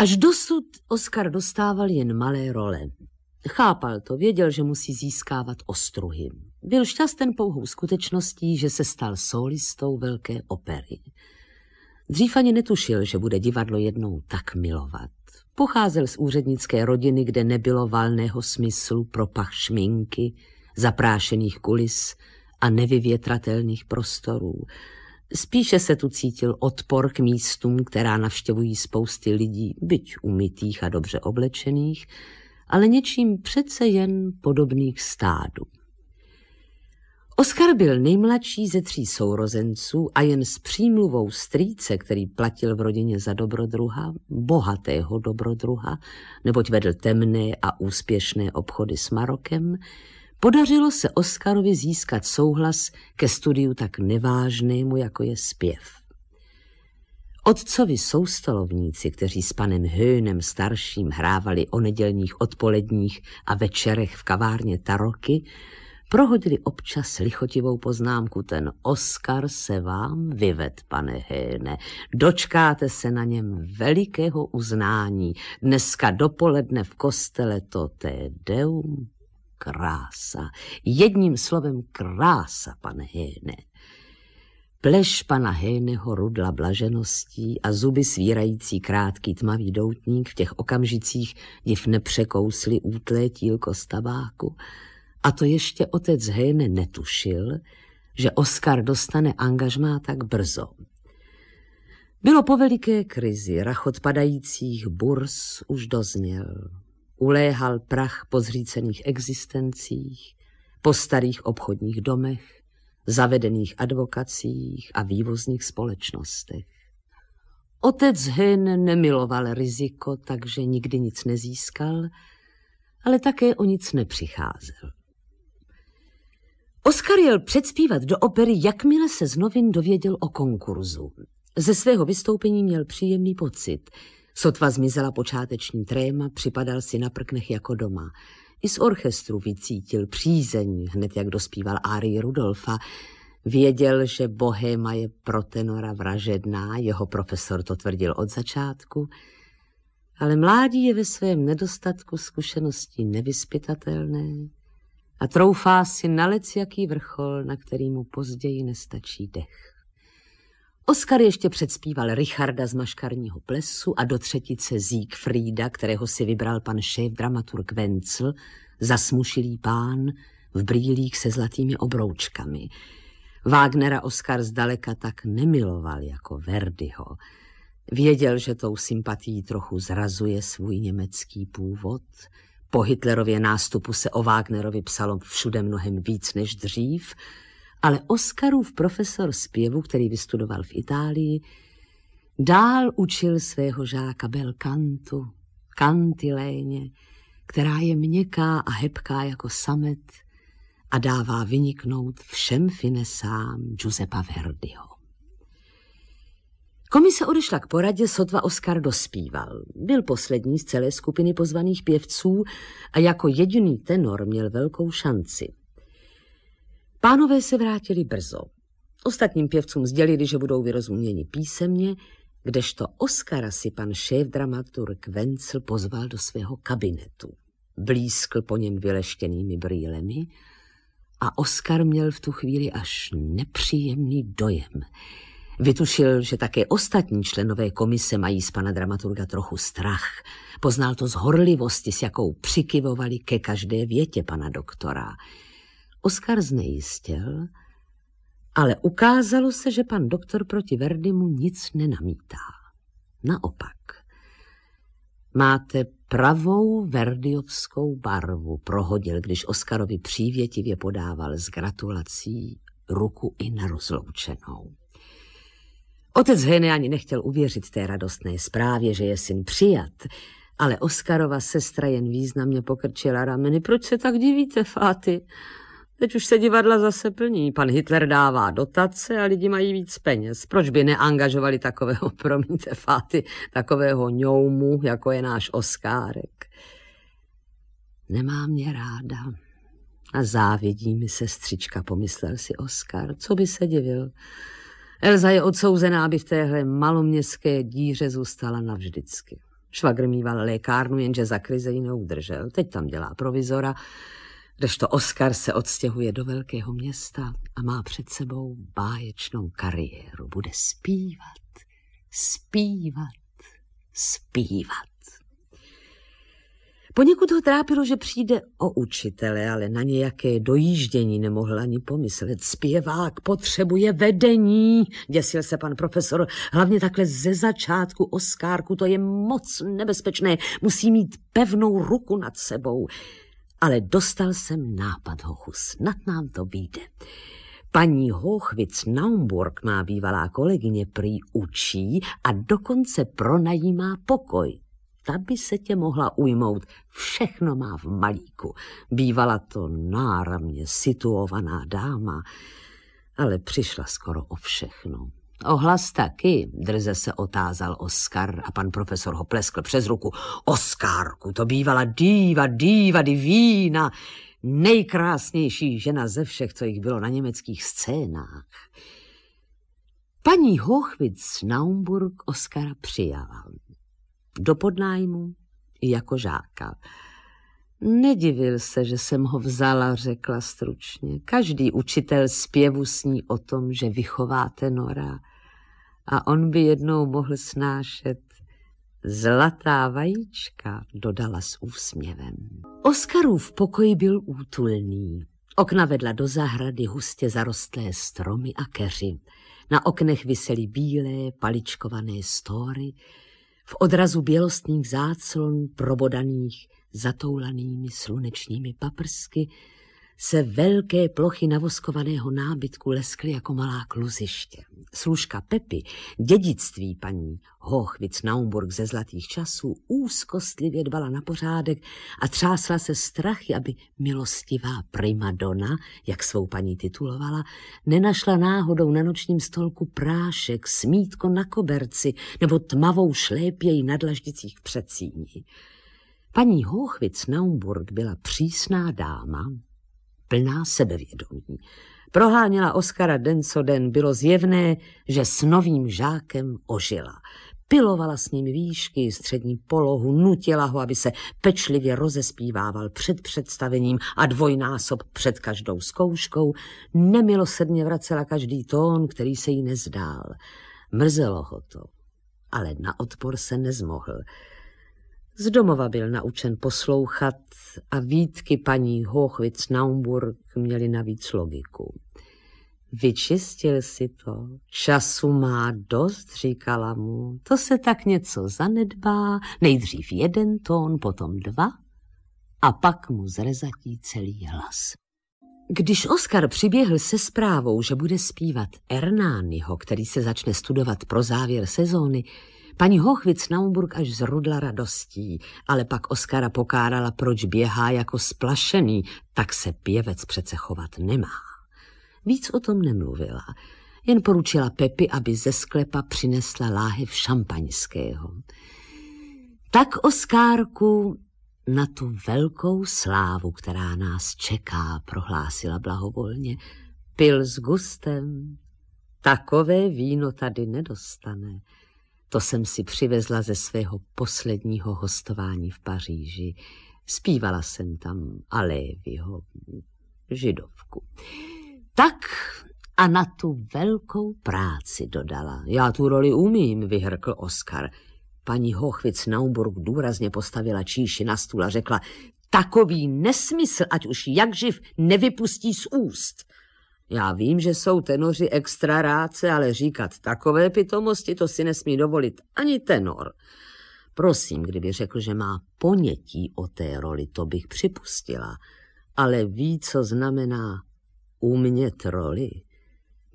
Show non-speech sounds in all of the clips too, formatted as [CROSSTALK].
Až dosud Oskar dostával jen malé role. Chápal to, věděl, že musí získávat ostruhy. Byl šťasten pouhou skutečností, že se stal solistou velké opery. Dřív ani netušil, že bude divadlo jednou tak milovat. Pocházel z úřednické rodiny, kde nebylo valného smyslu pro pach šminky, zaprášených kulis a nevyvětratelných prostorů. Spíše se tu cítil odpor k místům, která navštěvují spousty lidí, byť umytých a dobře oblečených, ale něčím přece jen podobných stádu. Oskar byl nejmladší ze tří sourozenců a jen s přímluvou strýce, který platil v rodině za dobrodruha, bohatého dobrodruha, neboť vedl temné a úspěšné obchody s Marokem, podařilo se Oskarovi získat souhlas ke studiu tak nevážnému, jako je zpěv. Otcovi soustalovníci, kteří s panem Hönem starším hrávali o nedělních odpoledních a večerech v kavárně Taroky, prohodili občas lichotivou poznámku. Ten Oskar se vám vyved, pane Héne. Dočkáte se na něm velikého uznání. Dneska dopoledne v kostele to té deum krása. Jedním slovem krása, pane Héne. Pleš pana Héneho rudla blažeností a zuby svírající krátký tmavý doutník v těch okamžicích, div nepřekousli útlé tílko z tabáku. A to ještě otec Héne netušil, že Oskar dostane angažmá tak brzo. Bylo po veliké krizi, rachot padajících burs už dozněl uléhal prach po zřícených existencích, po starých obchodních domech, zavedených advokacích a vývozních společnostech. Otec Hen nemiloval riziko, takže nikdy nic nezískal, ale také o nic nepřicházel. Oskar jel předspívat do opery, jakmile se z novin dověděl o konkurzu. Ze svého vystoupení měl příjemný pocit – Sotva zmizela počáteční tréma, připadal si na prknech jako doma. I z orchestru vycítil přízeň, hned jak dospíval Ari Rudolfa. Věděl, že bohéma je pro tenora vražedná, jeho profesor to tvrdil od začátku, ale mládí je ve svém nedostatku zkušeností nevyspytatelné a troufá si na jaký vrchol, na který mu později nestačí dech. Oskar ještě předspíval Richarda z Maškarního plesu a do třetice Siegfrieda, kterého si vybral pan šéf dramaturg Vencel, zasmušilý pán v brýlích se zlatými obroučkami. Wagnera Oskar zdaleka tak nemiloval jako Verdiho. Věděl, že tou sympatií trochu zrazuje svůj německý původ. Po Hitlerově nástupu se o Wagnerovi psalo všude mnohem víc než dřív – ale Oskarův profesor zpěvu, který vystudoval v Itálii, dál učil svého žáka belkantu, kantiléně, která je měkká a hebká jako samet a dává vyniknout všem finesám Giuseppa Verdiho. Komise odešla k poradě, sotva Oskar dospíval. Byl poslední z celé skupiny pozvaných pěvců a jako jediný tenor měl velkou šanci. Pánové se vrátili brzo. Ostatním pěvcům sdělili, že budou vyrozuměni písemně, kdežto Oskara si pan šéf dramaturg Vencel pozval do svého kabinetu. Blízkl po něm vyleštěnými brýlemi a Oskar měl v tu chvíli až nepříjemný dojem. Vytušil, že také ostatní členové komise mají z pana dramaturga trochu strach. Poznal to z horlivosti, s jakou přikyvovali ke každé větě pana doktora. Oskar znejistěl, ale ukázalo se, že pan doktor proti Verdimu nic nenamítá. Naopak, máte pravou verdiovskou barvu, prohodil, když Oskarovi přívětivě podával s gratulací ruku i na rozloučenou. Otec Hene ani nechtěl uvěřit té radostné zprávě, že je syn přijat, ale Oskarova sestra jen významně pokrčila rameny. Proč se tak divíte, Fáty? Teď už se divadla zase plní. Pan Hitler dává dotace a lidi mají víc peněz. Proč by neangažovali takového, [LAUGHS] promiňte fáty, takového ňoumu, jako je náš Oskárek? Nemá mě ráda. A závidí mi sestřička, pomyslel si Oskar. Co by se divil? Elza je odsouzená, aby v téhle maloměstské díře zůstala navždycky. Švagr mýval lékárnu, jenže za krize ji neudržel. Teď tam dělá provizora kdežto Oskar se odstěhuje do velkého města a má před sebou báječnou kariéru. Bude zpívat, zpívat, zpívat. Poněkud ho trápilo, že přijde o učitele, ale na nějaké dojíždění nemohl ani pomyslet. Zpěvák potřebuje vedení, děsil se pan profesor. Hlavně takhle ze začátku Oskárku, to je moc nebezpečné. Musí mít pevnou ruku nad sebou ale dostal jsem nápad, hochu, snad nám to vyjde. Paní Hochvic Naumburg, má bývalá kolegyně, prý učí a dokonce pronajímá pokoj. Ta by se tě mohla ujmout, všechno má v malíku. Bývala to náramně situovaná dáma, ale přišla skoro o všechno. Ohlas taky, drze se otázal Oskar a pan profesor ho pleskl přes ruku. Oskárku, to bývala díva, díva, divína, nejkrásnější žena ze všech, co jich bylo na německých scénách. Paní Hochwitz Naumburg Oskara přijala. Do podnájmu jako žáka. Nedivil se, že jsem ho vzala, řekla stručně. Každý učitel zpěvu sní o tom, že vychováte Nora. A on by jednou mohl snášet zlatá vajíčka, dodala s úsměvem. Oskarův pokoj byl útulný. Okna vedla do zahrady hustě zarostlé stromy a keři. Na oknech visely bílé, paličkované stóry, v odrazu bělostných záclon probodaných zatoulanými slunečními paprsky, se velké plochy navoskovaného nábytku leskly jako malá kluziště. Služka Pepy, dědictví paní Hochvic Naumburg ze zlatých časů, úzkostlivě dbala na pořádek a třásla se strachy, aby milostivá primadona, jak svou paní titulovala, nenašla náhodou na nočním stolku prášek, smítko na koberci nebo tmavou šlépěj na dlaždicích v předsíni. Paní Houchvic Naumburg byla přísná dáma, plná sebevědomí. Proháněla Oskara den co den, bylo zjevné, že s novým žákem ožila. Pilovala s ním výšky, střední polohu, nutila ho, aby se pečlivě rozespívával před představením a dvojnásob před každou zkouškou. Nemilosrdně vracela každý tón, který se jí nezdál. Mrzelo ho to, ale na odpor se nezmohl. Z domova byl naučen poslouchat a výtky paní Hochwitz Naumburg měly navíc logiku. Vyčistil si to, času má dost, říkala mu, to se tak něco zanedbá, nejdřív jeden tón, potom dva a pak mu zrezatí celý hlas. Když Oskar přiběhl se zprávou, že bude zpívat Ernányho, který se začne studovat pro závěr sezóny, Paní Hochvic Naumburg až zrudla radostí, ale pak Oskara pokárala, proč běhá jako splašený, tak se pěvec přece chovat nemá. Víc o tom nemluvila, jen poručila Pepi, aby ze sklepa přinesla láhev šampaňského. Tak, Oskárku, na tu velkou slávu, která nás čeká, prohlásila blahovolně, pil s gustem. Takové víno tady nedostane. To jsem si přivezla ze svého posledního hostování v Paříži. Spívala jsem tam ale v jeho židovku. Tak a na tu velkou práci dodala. Já tu roli umím, vyhrkl Oskar. Paní Hochvic Naumburg důrazně postavila číši na stůl a řekla, takový nesmysl, ať už jak živ, nevypustí z úst. Já vím, že jsou tenoři extra rádce, ale říkat takové pitomosti to si nesmí dovolit ani tenor. Prosím, kdyby řekl, že má ponětí o té roli, to bych připustila, ale ví, co znamená umět roli.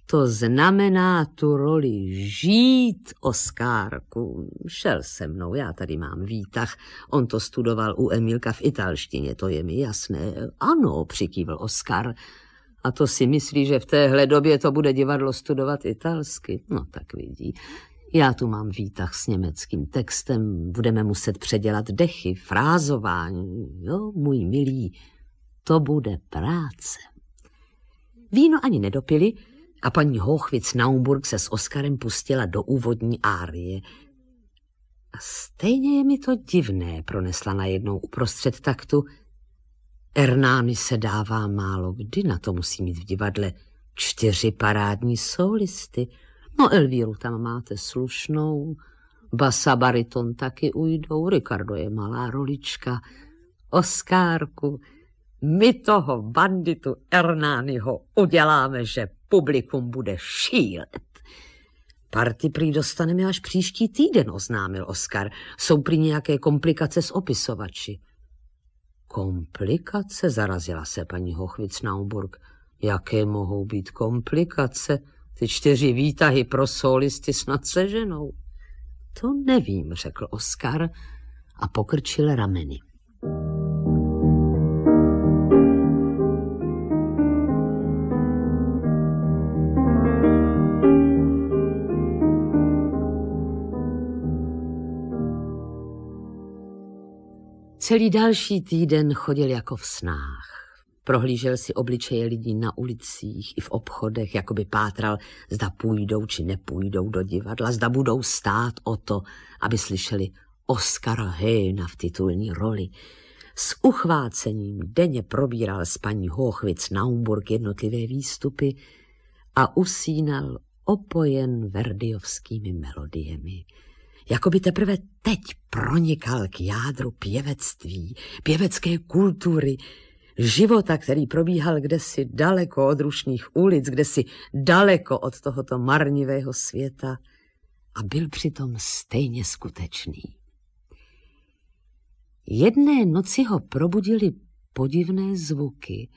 To znamená tu roli žít, Oskárku. Šel se mnou, já tady mám výtah. On to studoval u Emilka v italštině, to je mi jasné. Ano, přikývl Oskar. A to si myslí, že v téhle době to bude divadlo studovat italsky. No tak vidí. Já tu mám výtah s německým textem, budeme muset předělat dechy, frázování. Jo, můj milý, to bude práce. Víno ani nedopili a paní Hochvic Naumburg se s Oskarem pustila do úvodní árie. A stejně je mi to divné, pronesla najednou uprostřed taktu, Ernány se dává málo kdy, na to musí mít v divadle čtyři parádní solisty. No Elvíru tam máte slušnou, basa bariton taky ujdou, Ricardo je malá rolička, Oskárku, my toho banditu Ernányho uděláme, že publikum bude šílet. Party prý dostaneme až příští týden, oznámil Oskar. Jsou prý nějaké komplikace s opisovači. Komplikace, zarazila se paní Hochvic-Naumburg. Jaké mohou být komplikace? Ty čtyři výtahy pro solisty snad se ženou. To nevím, řekl Oskar a pokrčil rameny. Celý další týden chodil jako v snách. Prohlížel si obličeje lidí na ulicích i v obchodech, jako by pátral, zda půjdou či nepůjdou do divadla, zda budou stát o to, aby slyšeli Oscar Hejna v titulní roli. S uchvácením denně probíral s paní Hochvic Naumburg jednotlivé výstupy a usínal opojen verdiovskými melodiemi jako by teprve teď pronikal k jádru pěvectví, pěvecké kultury, života, který probíhal kdesi daleko od rušných ulic, kdesi daleko od tohoto marnivého světa a byl přitom stejně skutečný. Jedné noci ho probudili podivné zvuky.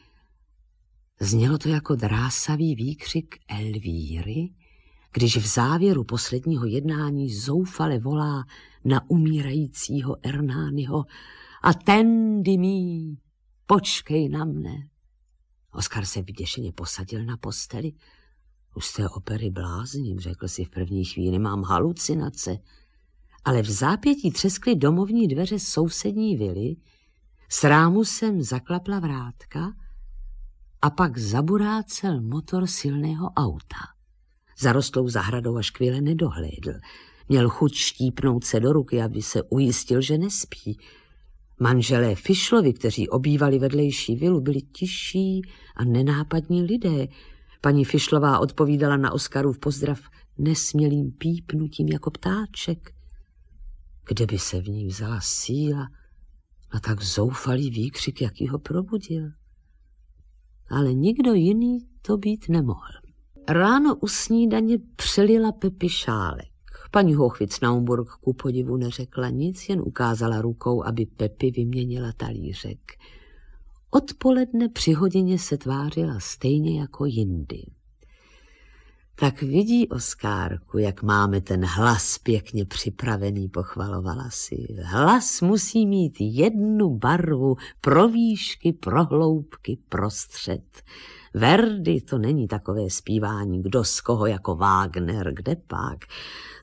Znělo to jako drásavý výkřik Elvíry, když v závěru posledního jednání zoufale volá na umírajícího Ernányho a ten dymí, počkej na mne. Oskar se vyděšeně posadil na posteli. Už z té opery blázním, řekl si v první chvíli, mám halucinace. Ale v zápětí třeskly domovní dveře sousední vily, s rámusem zaklapla vrátka a pak zaburácel motor silného auta zarostlou zahradou a škvěle nedohlédl. Měl chuť štípnout se do ruky, aby se ujistil, že nespí. Manželé Fišlovi, kteří obývali vedlejší vilu, byli tiší a nenápadní lidé. Paní Fišlová odpovídala na Oskaru v pozdrav nesmělým pípnutím jako ptáček. Kde by se v ní vzala síla na tak zoufalý výkřik, jaký ho probudil? Ale nikdo jiný to být nemohl. Ráno u snídaně přelila Pepi šálek. Paní Hochvic Naumburg ku podivu neřekla nic, jen ukázala rukou, aby Pepi vyměnila talířek. Odpoledne při hodině se tvářila stejně jako jindy. Tak vidí, Oskárku, jak máme ten hlas pěkně připravený, pochvalovala si. Hlas musí mít jednu barvu pro výšky, pro hloubky, pro střed. Verdi to není takové zpívání, kdo z koho jako Wagner, kde pak.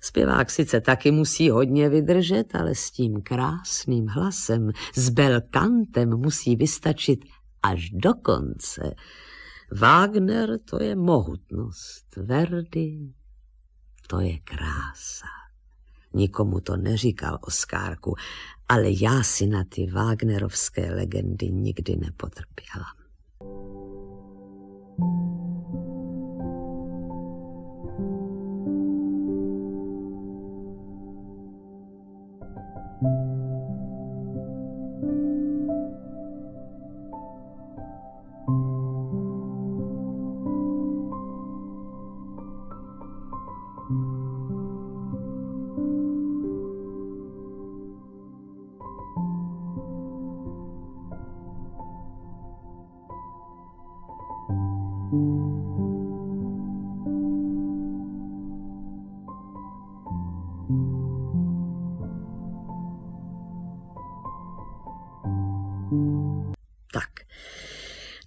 Zpěvák sice taky musí hodně vydržet, ale s tím krásným hlasem, s belkantem musí vystačit až do konce. Wagner to je mohutnost, Verdi to je krása. Nikomu to neříkal Oskárku, ale já si na ty Wagnerovské legendy nikdy nepotrpěla. Thank you.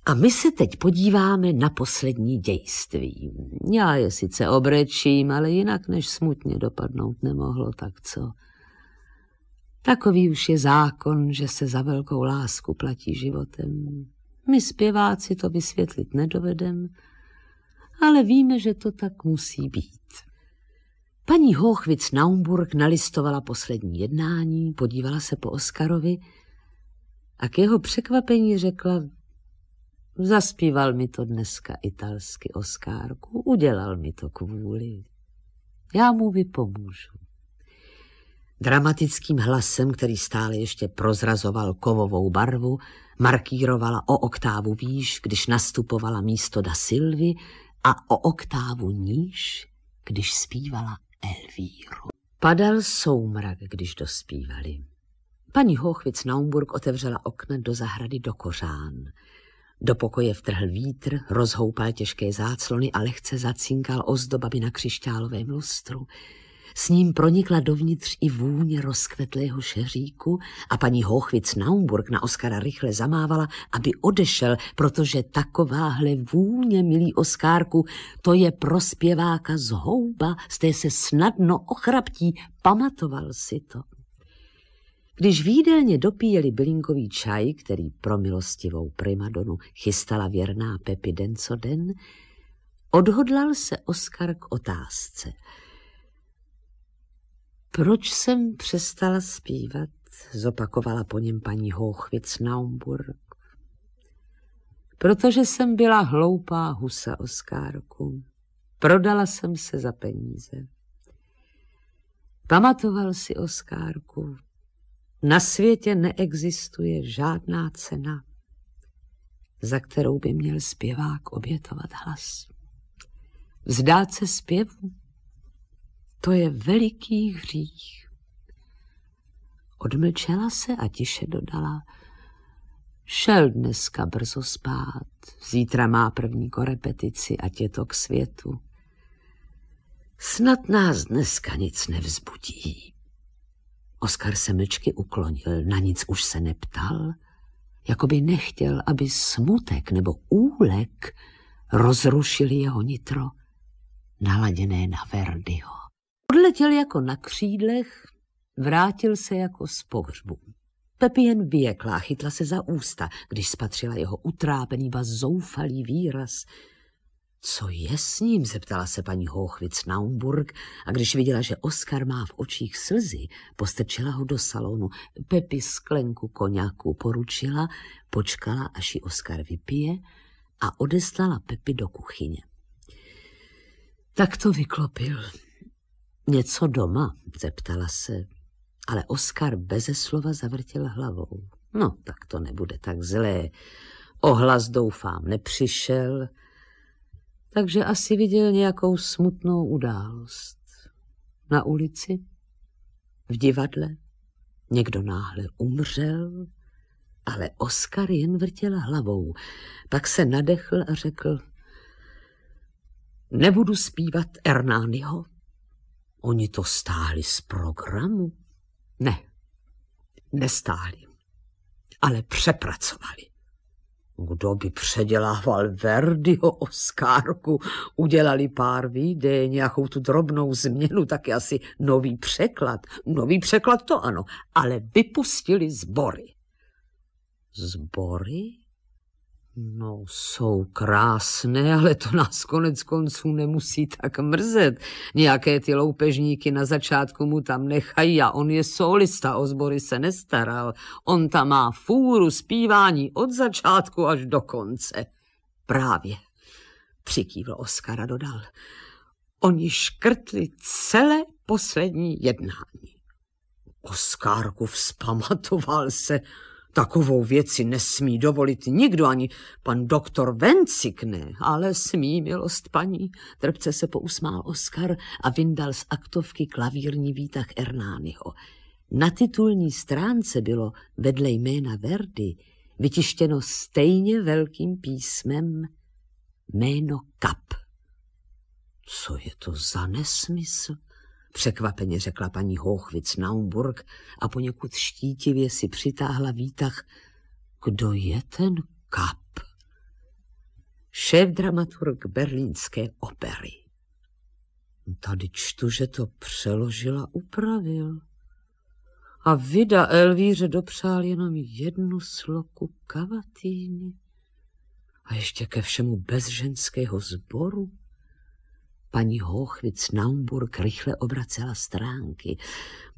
A my se teď podíváme na poslední dějství. Já je sice obrečím, ale jinak než smutně dopadnout nemohlo, tak co? Takový už je zákon, že se za velkou lásku platí životem. My zpěváci to vysvětlit nedovedem, ale víme, že to tak musí být. Paní Hochvic Naumburg nalistovala poslední jednání, podívala se po Oskarovi a k jeho překvapení řekla, Zaspíval mi to dneska italsky Oskárku, udělal mi to kvůli. Já mu vypomůžu. Dramatickým hlasem, který stále ještě prozrazoval kovovou barvu, markírovala o oktávu výš, když nastupovala místo da Silvy a o oktávu níž, když zpívala Elvíru. Padal soumrak, když dospívali. Paní Hochvic Naumburg otevřela okna do zahrady do kořán. Do pokoje vtrhl vítr, rozhoupal těžké záclony a lehce zacinkal ozdobami na křišťálovém lustru. S ním pronikla dovnitř i vůně rozkvetlého šeříku a paní Hochvic Naumburg na Oskara rychle zamávala, aby odešel, protože takováhle vůně, milý Oskárku, to je prospěváka zhouba, z té se snadno ochraptí, pamatoval si to. Když v jídelně dopíjeli bylinkový čaj, který pro milostivou primadonu chystala věrná Pepi den co den, odhodlal se Oskar k otázce. Proč jsem přestala zpívat, zopakovala po něm paní Hochvic Naumburg. Protože jsem byla hloupá husa Oskárku. Prodala jsem se za peníze. Pamatoval si Oskárku, na světě neexistuje žádná cena, za kterou by měl zpěvák obětovat hlas. Vzdát se zpěvu, to je veliký hřích. Odmlčela se a tiše dodala, šel dneska brzo spát, zítra má první korepetici a je to k světu. Snad nás dneska nic nevzbudí. Oskar se mlčky uklonil, na nic už se neptal, jako by nechtěl, aby smutek nebo úlek rozrušili jeho nitro, naladěné na Verdiho. Odletěl jako na křídlech, vrátil se jako z pohřbu. Pepi jen vyjekla, chytla se za ústa, když spatřila jeho utrápený, ba zoufalý výraz – co je s ním? zeptala se paní Hochvic Naumburg a když viděla, že Oskar má v očích slzy, postrčila ho do salonu. Pepi sklenku koněku poručila, počkala, až ji Oskar vypije a odeslala Pepi do kuchyně. Tak to vyklopil. Něco doma, zeptala se, ale Oskar beze slova zavrtěl hlavou. No, tak to nebude tak zlé. Ohlas, doufám, nepřišel, takže asi viděl nějakou smutnou událost. Na ulici, v divadle, někdo náhle umřel, ale Oskar jen vrtěl hlavou. Pak se nadechl a řekl, nebudu zpívat Ernányho. Oni to stáhli z programu. Ne, nestáhli, ale přepracovali. Kdo by předělával Verdiho Oskárku, udělali pár výdej, nějakou tu drobnou změnu, taky asi nový překlad. Nový překlad to ano, ale vypustili zbory. Zbory? No, jsou krásné, ale to nás konec konců nemusí tak mrzet. Nějaké ty loupežníky na začátku mu tam nechají a on je solista, o sbory se nestaral. On tam má fůru zpívání od začátku až do konce. Právě, přikývl Oskara dodal. Oni škrtli celé poslední jednání. Oskárku vzpamatoval se, Takovou věci nesmí dovolit nikdo, ani pan doktor Vencik ne, ale smí, milost paní. Trpce se pousmál Oskar a vyndal z aktovky klavírní výtah Ernányho. Na titulní stránce bylo vedle jména Verdy vytištěno stejně velkým písmem jméno Kap. Co je to za nesmysl? překvapeně řekla paní Hochwitz Naumburg a poněkud štítivě si přitáhla výtah. Kdo je ten kap? Šéf dramaturg berlínské opery. Tady čtu, že to přeložila, upravil. A Vida Elvíře dopřál jenom jednu sloku kavatýny. A ještě ke všemu bez ženského sboru. Paní Hochvic Naumburg rychle obracela stránky.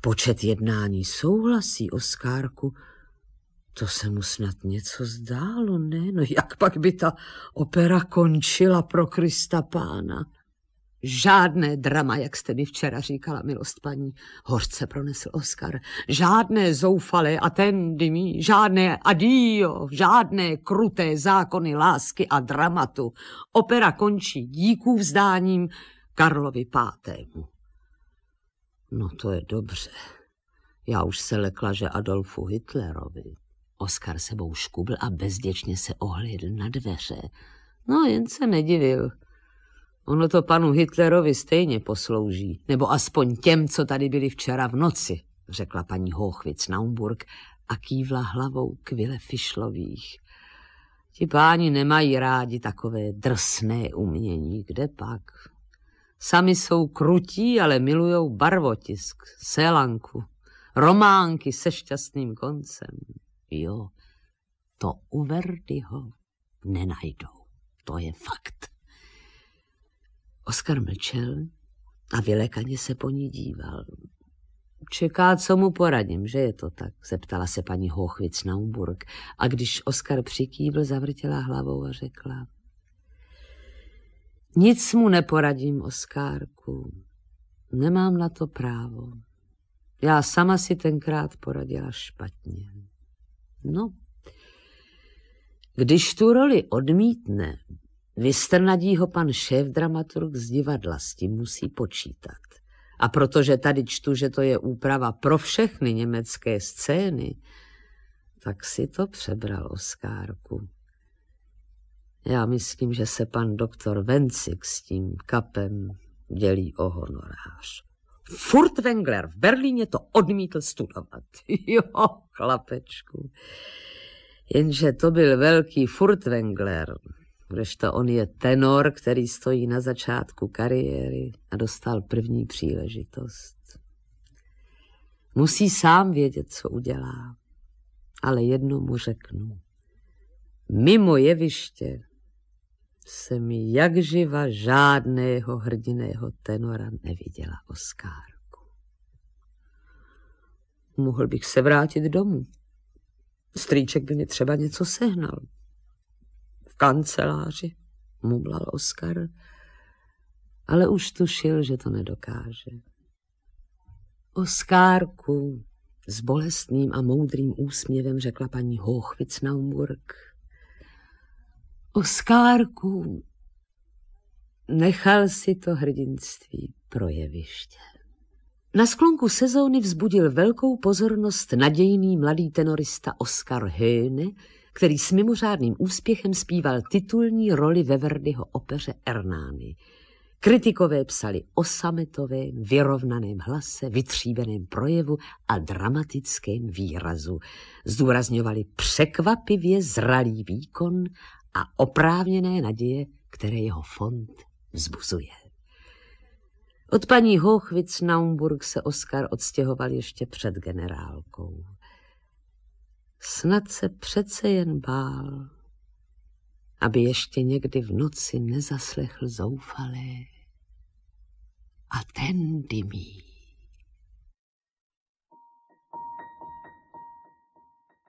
Počet jednání souhlasí Oskárku. To se mu snad něco zdálo, ne? No jak pak by ta opera končila pro Krista pána? Žádné drama, jak jste mi včera říkala, milost paní, hořce pronesl Oskar. Žádné zoufalé ten mi, žádné adio, žádné kruté zákony lásky a dramatu. Opera končí díků vzdáním Karlovi pátému. No to je dobře. Já už se lekla, že Adolfu Hitlerovi. Oskar sebou škubl a bezděčně se ohlédl na dveře. No jen se nedivil. Ono to panu Hitlerovi stejně poslouží, nebo aspoň těm, co tady byli včera v noci, řekla paní Hochvic Naumburg a kývla hlavou k vile Fischlových. Ti páni nemají rádi takové drsné umění, kde pak. Sami jsou krutí, ale milujou barvotisk, selanku, románky se šťastným koncem. Jo, to u Verdiho nenajdou. To je fakt. Oskar mlčel a vylekaně se po ní díval. Čeká, co mu poradím, že je to tak, zeptala se paní Hochvic Naumburg. A když Oskar přikývl, zavrtěla hlavou a řekla. Nic mu neporadím, Oskárku. Nemám na to právo. Já sama si tenkrát poradila špatně. No, když tu roli odmítne, Vystrnadí ho pan šéf dramaturg z divadla, s tím musí počítat. A protože tady čtu, že to je úprava pro všechny německé scény, tak si to přebral Oskárku. Já myslím, že se pan doktor Vencik s tím kapem dělí o honorář. Furt Wengler v Berlíně to odmítl studovat. [LAUGHS] Jo, chlapečku. Jenže to byl velký Wengler kdežto on je tenor, který stojí na začátku kariéry a dostal první příležitost. Musí sám vědět, co udělá, ale jedno mu řeknu. Mimo jeviště se mi jak živa žádného hrdiného tenora neviděla Oskárku. Mohl bych se vrátit domů. Strýček by mi třeba něco sehnal kanceláři, mumlal Oskar, ale už tušil, že to nedokáže. Oskárku, s bolestným a moudrým úsměvem řekla paní Hochwitznaumburg. Oskárku, nechal si to hrdinství projeviště. Na sklonku sezóny vzbudil velkou pozornost nadějný mladý tenorista Oskar Höhne, který s mimořádným úspěchem zpíval titulní roli ve Verdiho opeře Ernány. Kritikové psali o sametovém, vyrovnaném hlase, vytříbeném projevu a dramatickém výrazu. Zdůrazňovali překvapivě zralý výkon a oprávněné naděje, které jeho fond vzbuzuje. Od paní Hochvic Naumburg se Oskar odstěhoval ještě před generálkou. Snad se přece jen bál, aby ještě někdy v noci nezaslechl zoufalé a ten dymí.